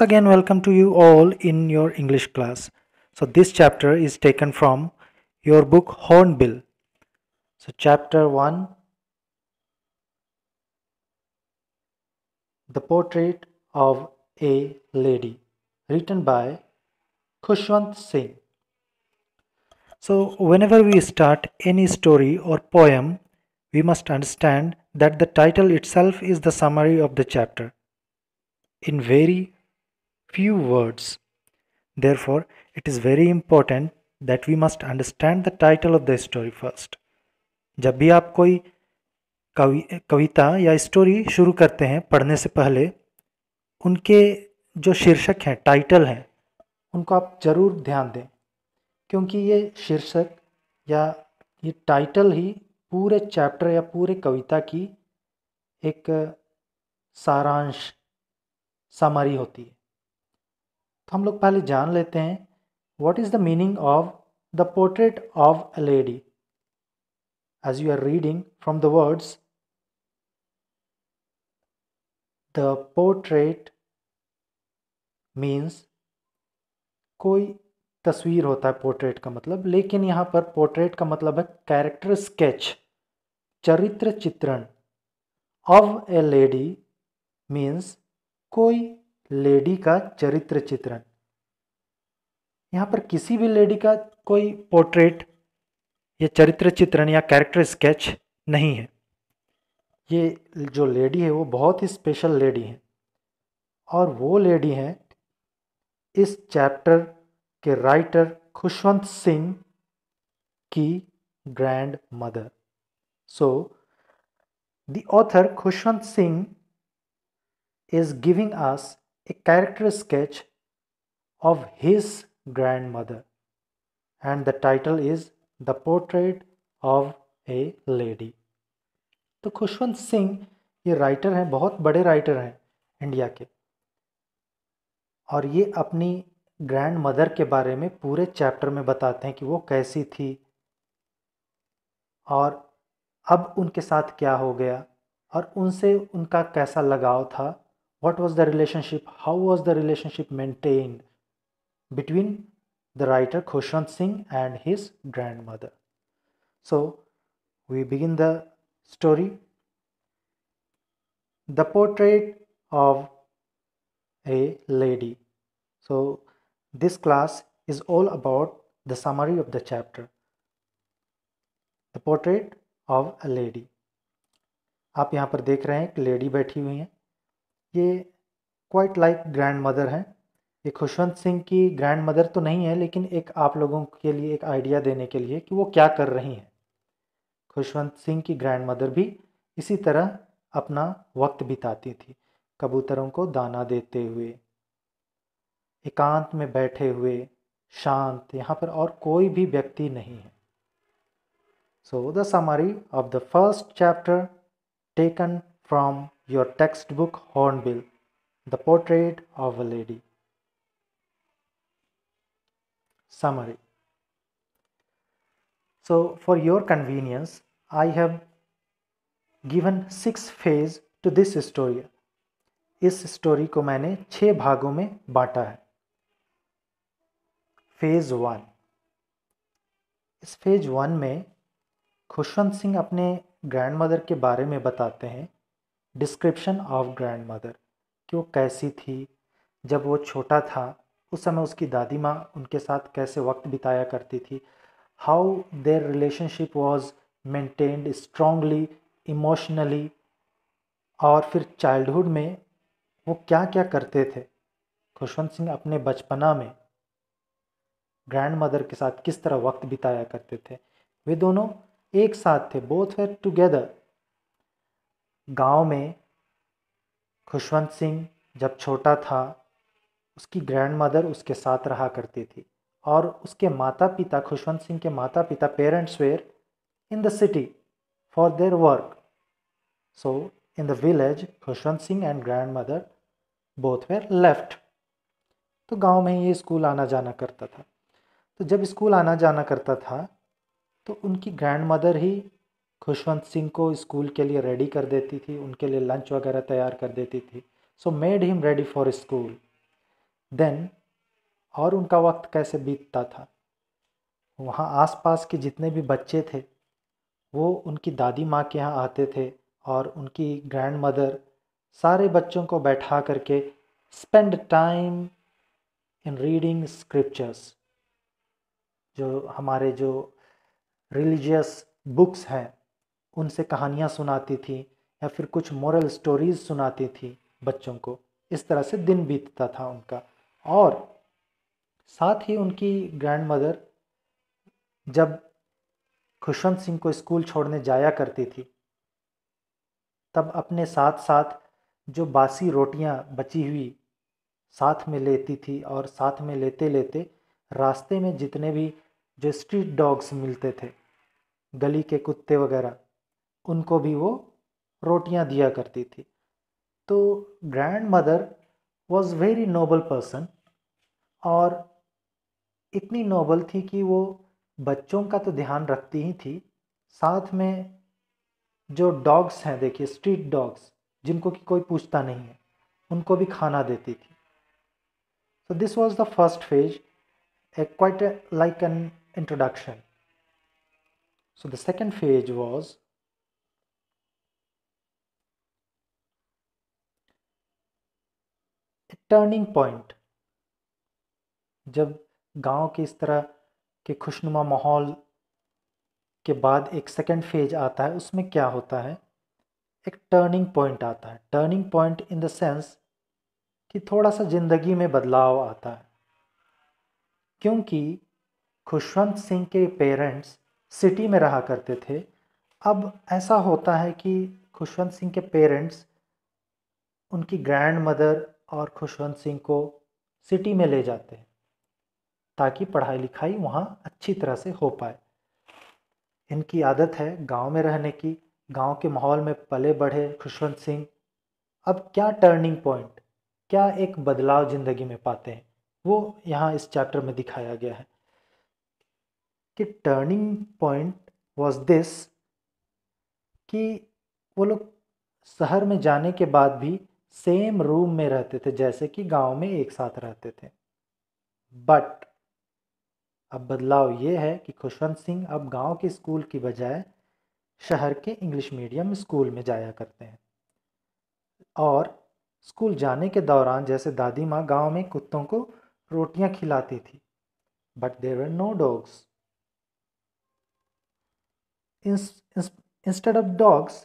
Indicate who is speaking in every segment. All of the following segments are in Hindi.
Speaker 1: So again welcome to you all in your English class. So this chapter is taken from your book Hornbill. So chapter 1 The Portrait of a Lady written by Kushwant Singh. So whenever we start any story or poem we must understand that the title itself is the summary of the chapter. In very few words. Therefore, it is very important that we must understand the title of the story first. जब भी आप कोई कवि कविता या स्टोरी शुरू करते हैं पढ़ने से पहले उनके जो शीर्षक हैं टाइटल हैं उनको आप ज़रूर ध्यान दें क्योंकि ये शीर्षक या ये टाइटल ही पूरे चैप्टर या पूरे कविता की एक सारांश सामारी होती है तो हम लोग पहले जान लेते हैं what is the meaning of the portrait of a lady as you are reading from the words the portrait means कोई तस्वीर होता है पोर्ट्रेट का मतलब लेकिन यहाँ पर पोर्ट्रेट का मतलब है कैरेक्टर स्केच चरित्र चित्रण ऑफ ए लेडी मीन्स कोई लेडी का चरित्र चित्रण यहाँ पर किसी भी लेडी का कोई पोर्ट्रेट या चरित्र चित्रण या कैरेक्टर स्केच नहीं है ये जो लेडी है वो बहुत ही स्पेशल लेडी है और वो लेडी हैं इस चैप्टर के राइटर खुशवंत सिंह की grandmother so the author Khushwant Singh is giving us a character sketch of his grandmother, and the title is The Portrait of a Lady. तो खुशवंत सिंह ये राइटर हैं बहुत बड़े राइटर हैं इंडिया के और ये अपनी ग्रैंड मदर के बारे में पूरे चैप्टर में बताते हैं कि वो कैसी थी और अब उनके साथ क्या हो गया और उनसे उनका कैसा लगाव था what was the relationship how was the relationship maintained between the writer Khushwant Singh and his grandmother so we begin the story the portrait of a lady so this class is all about the summary of the chapter the portrait of a lady आप यहाँ पर देख रहे हैं एक लेडी बैठी हुई हैं ये क्वाइट लाइक ग्रैंड मदर हैं ये खुशवंत सिंह की ग्रैंड मदर तो नहीं है लेकिन एक आप लोगों के लिए एक आइडिया देने के लिए कि वो क्या कर रही हैं खुशवंत सिंह की ग्रैंड मदर भी इसी तरह अपना वक्त बिताती थी कबूतरों को दाना देते हुए एकांत में बैठे हुए शांत यहाँ पर और कोई भी व्यक्ति नहीं है so the summary of the first chapter taken from your textbook Hornbill, The Portrait of a Lady. Summary So, for your convenience, I have given six phase to this story. इस स्टोरी को मैंने छः भागों में बांटा है फेज़ वन इस फेज वन में खुशवंत सिंह अपने ग्रैंडमदर के बारे में बताते हैं डिस्क्रिप्शन ऑफ ग्रैंड मदर कि वो कैसी थी जब वो छोटा था उस समय उसकी दादी माँ उनके साथ कैसे वक्त बिताया करती थी how their relationship was maintained strongly emotionally और फिर चाइल्डहुड में वो क्या क्या करते थे खुशवंत सिंह अपने बचपना में ग्रैंड मदर के साथ किस तरह वक्त बिताया करते थे वे दोनों एक साथ थे बोथ वेर टुगेदर गांव में खुशवंत सिंह जब छोटा था उसकी ग्रैंड मदर उसके साथ रहा करती थी और उसके माता पिता खुशवंत सिंह के माता पिता parents were in the city for their work so in the village Khushwant Singh and grandmother both were left तो गांव में ये स्कूल आना जाना करता था तो जब स्कूल आना जाना करता था तो उनकी ग्रैंड मदर ही खुशवंत सिंह को स्कूल के लिए रेडी कर देती थी उनके लिए लंच वगैरह तैयार कर देती थी so made him ready for school then और उनका वक्त कैसे बीतता था वहाँ आसपास के जितने भी बच्चे थे वो उनकी दादी माँ के यहाँ आते थे और उनकी ग्रैंड मदर सारे बच्चों को बैठा करके spend time in reading scriptures जो हमारे जो रिलीजियस बुक्स हैं उनसे कहानियाँ सुनाती थी या फिर कुछ मॉरल स्टोरीज सुनाती थी बच्चों को इस तरह से दिन बीतता था उनका और साथ ही उनकी ग्रैंड मदर जब खुशवंत सिंह को स्कूल छोड़ने जाया करती थी तब अपने साथ साथ जो बासी रोटियां बची हुई साथ में लेती थी और साथ में लेते लेते रास्ते में जितने भी जो स्ट्रीट डॉग्स मिलते थे गली के कुत्ते वगैरह उनको भी वो रोटियां दिया करती थी तो grandmother was very noble person और इतनी नोबल थी कि वो बच्चों का तो ध्यान रखती ही थी साथ में जो डॉग्स हैं देखिए स्ट्रीट डॉग्स जिनको कि कोई पूछता नहीं है उनको भी खाना देती थी so this was the first phase a quite like an introduction so the second phase was turning point जब गांव के इस तरह के खुशनुमा माहौल के बाद एक सेकेंड फेज आता है उसमें क्या होता है एक टर्निंग पॉइंट आता है turning point in the sense कि थोड़ा सा ज़िंदगी में बदलाव आता है क्योंकि खुशवंत सिंह के पेरेंट्स सिटी में रहा करते थे अब ऐसा होता है कि खुशवंत सिंह के पेरेंट्स उनकी ग्रैंड मदर और खुशवंत सिंह को सिटी में ले जाते हैं ताकि पढ़ाई लिखाई वहाँ अच्छी तरह से हो पाए इनकी आदत है गांव में रहने की गांव के माहौल में पले बढ़े खुशवंत सिंह अब क्या टर्निंग पॉइंट क्या एक बदलाव ज़िंदगी में पाते हैं वो यहाँ इस चैप्टर में दिखाया गया है कि टर्निंग पॉइंट वॉज दिस कि वो लोग शहर में जाने के बाद भी सेम रूम में रहते थे जैसे कि गांव में एक साथ रहते थे बट अब बदलाव ये है कि खुशवंत सिंह अब गांव के स्कूल की बजाय शहर के इंग्लिश मीडियम स्कूल में जाया करते हैं और स्कूल जाने के दौरान जैसे दादी माँ गाँव में कुत्तों को रोटियाँ खिलाती थी but there are no dogs instead of dogs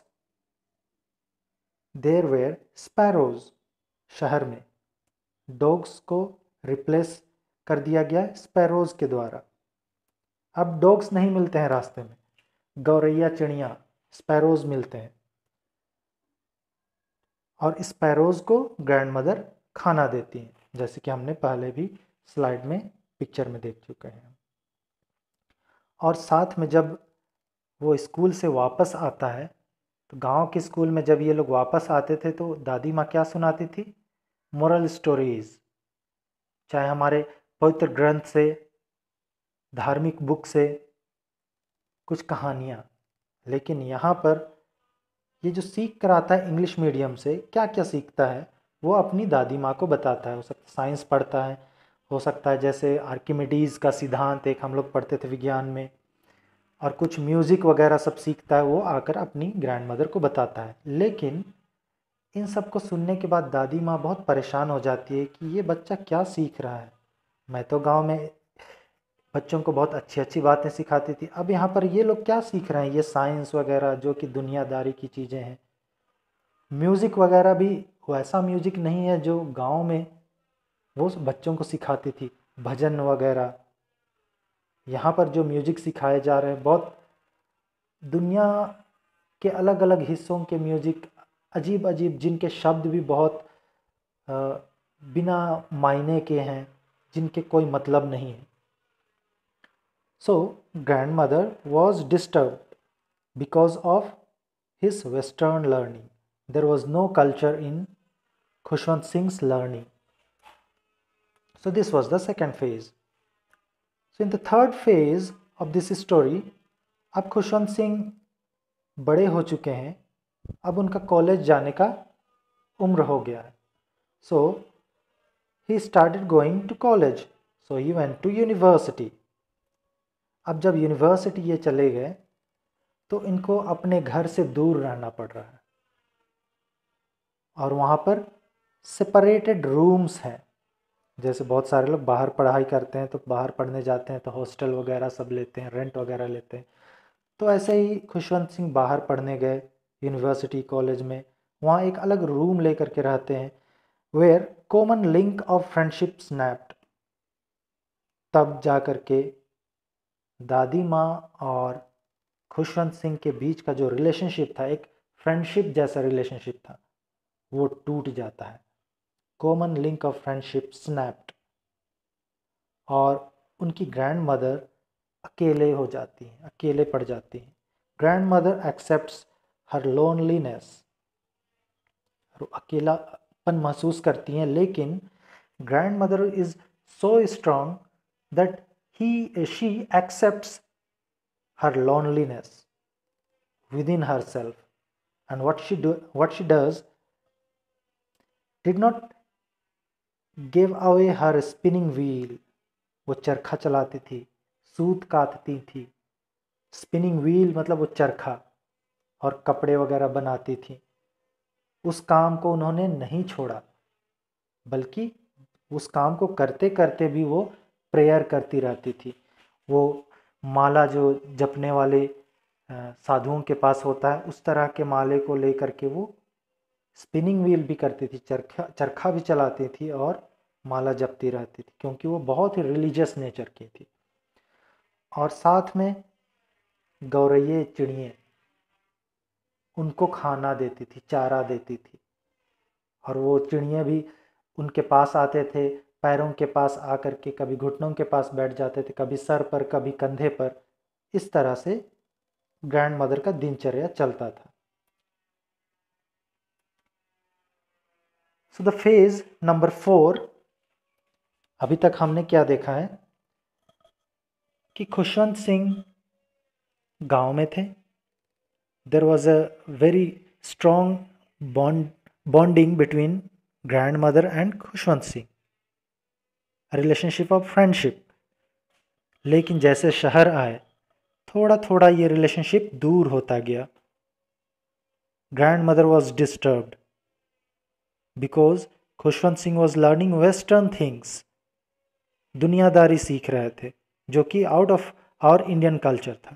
Speaker 1: there were sparrows शहर में डॉग्स को रिप्लेस कर दिया गया स्पैरोज के द्वारा अब डॉग्स नहीं मिलते हैं रास्ते में गौरैया चिड़िया स्पैरोज मिलते हैं और स्पैरोज को ग्रैंड मदर खाना देती हैं जैसे कि हमने पहले भी स्लाइड में पिक्चर में देख चुके हैं और साथ में जब वो स्कूल से वापस आता है तो गांव के स्कूल में जब ये लोग वापस आते थे तो दादी माँ क्या सुनाती थी मोरल स्टोरीज चाहे हमारे पवित्र ग्रंथ से धार्मिक बुक से कुछ कहानियाँ लेकिन यहाँ पर ये जो सीख कर आता है इंग्लिश मीडियम से क्या क्या सीखता है वो अपनी दादी माँ को बताता है हो सकता है साइंस पढ़ता है हो सकता है जैसे आर्किमिडीज़ का सिद्धांत एक हम लोग पढ़ते थे विज्ञान में और कुछ म्यूज़िक वगैरह सब सीखता है वो आकर अपनी ग्रैंड मदर को बताता है लेकिन इन सब को सुनने के बाद दादी माँ बहुत परेशान हो जाती है कि ये बच्चा क्या सीख रहा है मैं तो गांव में बच्चों को बहुत अच्छी अच्छी बातें सिखाती थी अब यहाँ पर ये लोग क्या सीख रहे हैं ये साइंस वगैरह जो कि दुनियादारी की चीज़ें हैं म्यूज़िक वगैरह भी वैसा म्यूज़िक नहीं है जो गाँव में वो बच्चों को सिखाती थी भजन वगैरह यहाँ पर जो म्यूजिक सिखाए जा रहे हैं बहुत दुनिया के अलग अलग हिस्सों के म्यूजिक अजीब अजीब जिनके शब्द भी बहुत बिना मायने के हैं जिनके कोई मतलब नहीं है so grand mother was disturb because of his western learning there was no culture in Khushwant Singh learning so this was the second phase so in the third phase of this story अब खुशवंत सिंह बड़े हो चुके हैं अब उनका कॉलेज जाने का उम्र हो गया है so he started going to college so he went to university अब जब यूनिवर्सिटी ये चले गए तो इनको अपने घर से दूर रहना पड़ रहा है और वहाँ पर सेपरेटेड रूम्स हैं जैसे बहुत सारे लोग बाहर पढ़ाई करते हैं तो बाहर पढ़ने जाते हैं तो हॉस्टल वगैरह सब लेते हैं रेंट वगैरह लेते हैं तो ऐसे ही खुशवंत सिंह बाहर पढ़ने गए यूनिवर्सिटी कॉलेज में वहाँ एक अलग रूम ले करके रहते हैं where common link of friendship snapped तब जा कर के दादी माँ और खुशवंत सिंह के बीच का जो रिलेशनशिप था एक फ्रेंडशिप जैसा रिलेशनशिप था वो टूट जाता है common link of friendship snapped और उनकी ग्रैंड मदर अकेले हो जाती हैं अकेले पड़ जाती हैं grand mother accepts her loneliness अकेलापन महसूस करती हैं लेकिन grand mother is that he she he her loneliness with in her self and what she do what she does did not give away her spinning wheel वो चरखा चलाती थी सूत काटती थी स्पिनिंग व्हील मतलब वो चरखा और कपड़े वगैरह बनाती थी उस काम को उन्होंने नहीं छोड़ा बल्कि उस काम को करते करते भी वो प्रेयर करती रहती थी वो माला जो जपने वाले साधुओं के पास होता है उस तरह के माले को लेकर के वो स्पिनिंग व्हील भी करती थी चरखा चरखा भी चलाती थी और माला जपती रहती थी क्योंकि वो बहुत ही रिलीजियस नेचर की थी और साथ में गौरैये चिड़िए उनको खाना देती थी चारा देती थी और वो चिड़िए भी उनके पास आते थे पैरों के पास आकर के कभी घुटनों के पास बैठ जाते थे कभी सर पर कभी कंधे पर इस तरह से ग्रैंड मदर का दिनचर्या चलता था so the phase number four अभी तक हमने क्या देखा है कि खुशवंत सिंह गांव में थे there was a very strong bond bonding between grand mother and Khushwant Singh relationship of friendship लेकिन जैसे शहर आए थोड़ा थोड़ा ये रिलेशनशिप दूर होता गया grand mother was disturbed because Khushwant Singh was learning western things दुनियादारी सीख रहे थे जो कि out of our Indian culture था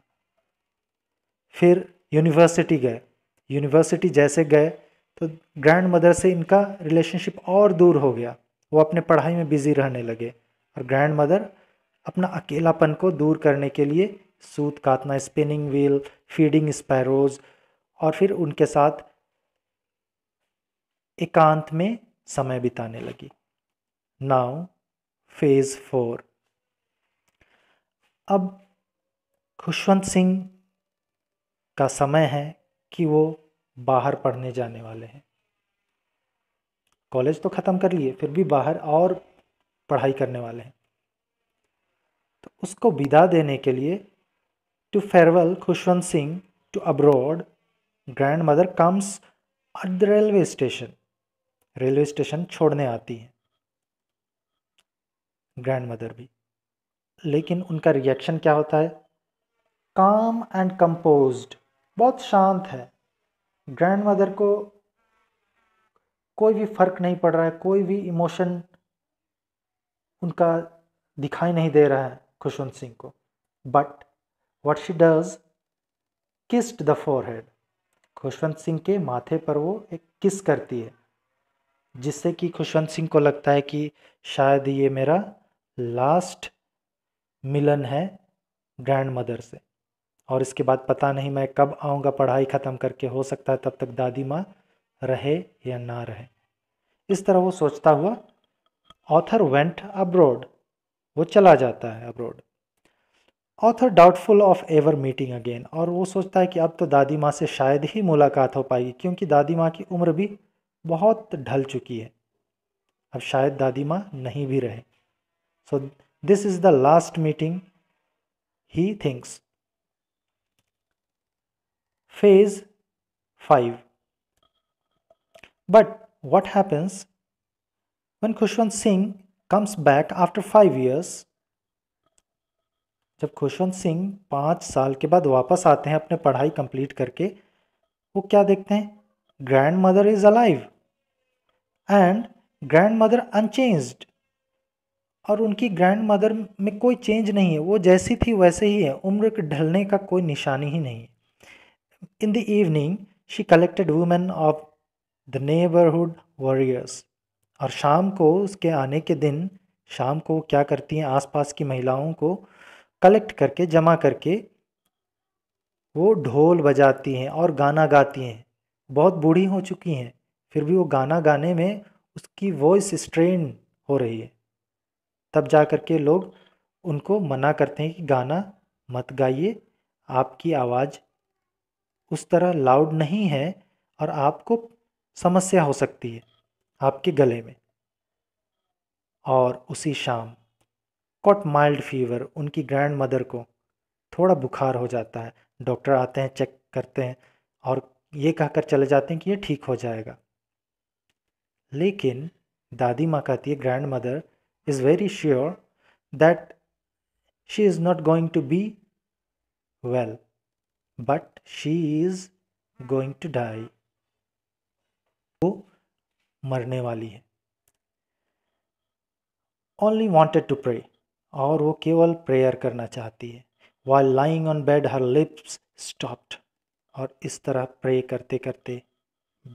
Speaker 1: फिर यूनिवर्सिटी गए यूनिवर्सिटी जैसे गए तो ग्रैंड मदर से इनका रिलेशनशिप और दूर हो गया वो अपने पढ़ाई में बिज़ी रहने लगे और ग्रैंड मदर अपना अकेलापन को दूर करने के लिए सूत काटना स्पिनिंग व्हील फीडिंग स्पैरोज और फिर उनके साथ एकांत में समय बिताने लगी नाउ फेज फोर अब खुशवंत सिंह का समय है कि वो बाहर पढ़ने जाने वाले हैं कॉलेज तो ख़त्म कर लिए फिर भी बाहर और पढ़ाई करने वाले हैं तो उसको विदा देने के लिए to farewell Khushwant Singh to abroad grand mother comes at the railway station railway station छोड़ने आती हैं ग्रैंड मदर भी लेकिन उनका रिएक्शन क्या होता है काम एंड कंपोज्ड बहुत शांत है ग्रैंड मदर को कोई भी फ़र्क नहीं पड़ रहा है कोई भी इमोशन उनका दिखाई नहीं दे रहा है खुशवंत सिंह को but what she does kissed the forehead Khushwant Singh के माथे पर वो एक किस करती है जिससे कि खुशवंत सिंह को लगता है कि शायद ये मेरा लास्ट मिलन है ग्रैंड मदर से और इसके बाद पता नहीं मैं कब आऊँगा पढ़ाई ख़त्म करके हो सकता है तब तक दादी माँ रहे या ना रहे इस तरह वो सोचता हुआ ऑथर वेंट अब्रोड वो चला जाता है abroad author doubtful of ever meeting again और वो सोचता है कि अब तो दादी माँ से शायद ही मुलाकात हो पाएगी क्योंकि दादी माँ की उम्र भी बहुत ढल चुकी है अब शायद दादी माँ नहीं भी रहे so this is the last meeting he thinks phase five but what happens when Khushwant Singh comes back after five years जब खुशवंत सिंह पाँच साल के बाद वापस आते हैं अपने पढ़ाई कंप्लीट करके वो क्या देखते हैं grandmother is alive and grandmother unchanged और उनकी ग्रैंड मदर में कोई चेंज नहीं है वो जैसी थी वैसे ही है उम्र के ढलने का कोई निशानी ही नहीं है in the evening she collected women of the neighbourhood warriors और शाम को उसके आने के दिन शाम को क्या करती हैं आसपास की महिलाओं को कलेक्ट करके जमा करके वो ढोल बजाती हैं और गाना गाती हैं बहुत बूढ़ी हो चुकी हैं फिर भी वो गाना गाने में उसकी वॉइस स्ट्रेन हो रही है तब जा कर के लोग उनको मना करते हैं कि गाना मत गाइए आपकी आवाज़ उस तरह लाउड नहीं है और आपको समस्या हो सकती है आपके गले में और उसी शाम कॉट माइल्ड फीवर उनकी ग्रैंड मदर को थोड़ा बुखार हो जाता है डॉक्टर आते हैं चेक करते हैं और ये कहकर चले जाते हैं कि ये ठीक हो जाएगा लेकिन दादी माँ कहती है grand mother is very sure that she is not going to be well but she is going to die वो मरने वाली है ओनली वॉन्टेड टू प्रे और वो केवल प्रेयर करना चाहती है while lying on bed her lips stopped और इस तरह प्रे करते करते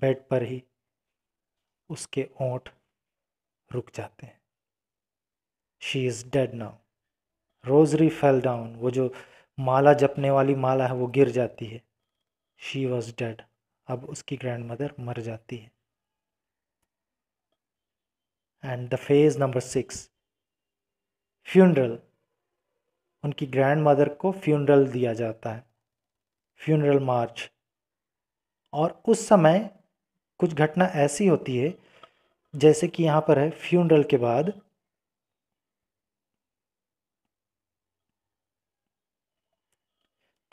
Speaker 1: बेड पर ही उसके ओंठ रुक जाते हैं she is dead now rosary fell down वो जो माला जपने वाली माला है वो गिर जाती है शी वॉज डेड अब उसकी ग्रैंड मदर मर जाती है and the phase number six funeral उनकी ग्रैंड मदर को फ्यूनरल दिया जाता है फ्यूनरल मार्च और उस समय कुछ घटना ऐसी होती है जैसे कि यहाँ पर है फ्यूनरल के बाद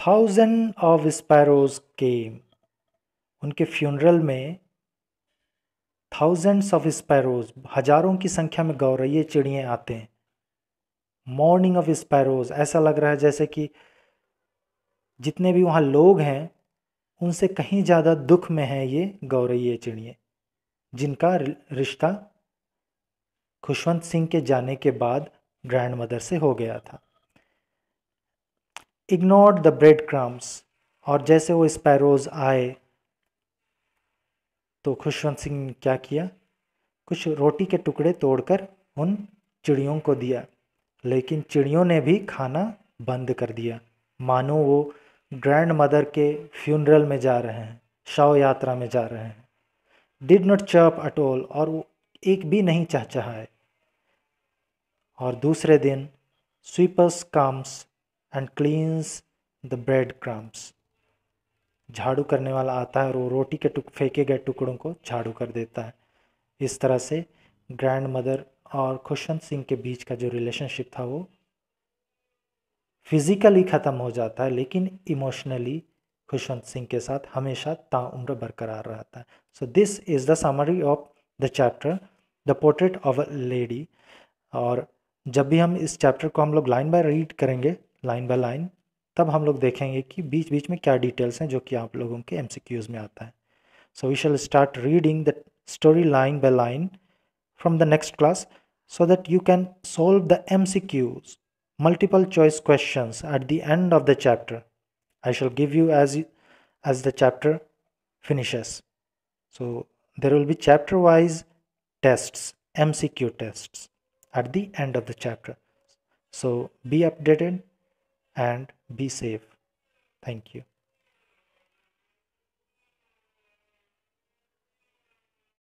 Speaker 1: थाउजेंड ऑफ स्पैरोज केम उनके फ्यूनरल में थाउजेंड्स ऑफ स्पैरोज हजारों की संख्या में गौरैये चिड़िए आते हैं मॉर्निंग ऑफ स्पैरोज ऐसा लग रहा है जैसे कि जितने भी वहाँ लोग हैं उनसे कहीं ज़्यादा दुख में हैं ये गौरैये चिड़िए जिनका रिश्ता खुशवंत सिंह के जाने के बाद ग्रैंड मदर से हो गया था इग्नोर द ब्रेड क्राम्स और जैसे वो स्पैरोज आए तो खुशवंत सिंह ने क्या किया कुछ रोटी के टुकड़े तोड़कर उन चिड़ियों को दिया लेकिन चिड़ियों ने भी खाना बंद कर दिया मानो वो ग्रैंड मदर के फ्यूनरल में जा रहे हैं शव यात्रा में जा रहे हैं डिड नॉट चप अटोल और वो एक भी नहीं चहचहाए और दूसरे दिन sweepers comes and cleans the bread crumbs झाड़ू करने वाला आता है और वो रोटी के टुक फेंके गए टुकड़ों को झाड़ू कर देता है इस तरह से ग्रैंड मदर और खुशवंत सिंह के बीच का जो रिलेशनशिप था वो फिज़िकली ख़त्म हो जाता है लेकिन इमोशनली खुशवंत सिंह के साथ हमेशा ताउम्र बरकरार रहता है so this is the summary of the chapter the portrait of a lady और जब भी हम इस चैप्टर को हम लोग लाइन बाय रीड करेंगे लाइन बाय लाइन तब हम लोग देखेंगे कि बीच बीच में क्या डिटेल्स हैं जो कि आप लोगों के एम में आता है so we shall start reading the story line by line from the next class so that you can solve the M multiple choice questions at the end of the chapter. I shall give you as, as the chapter finishes. So there will be chapter wise tests, MCQ tests at the end of the chapter. So be updated and be safe. Thank you.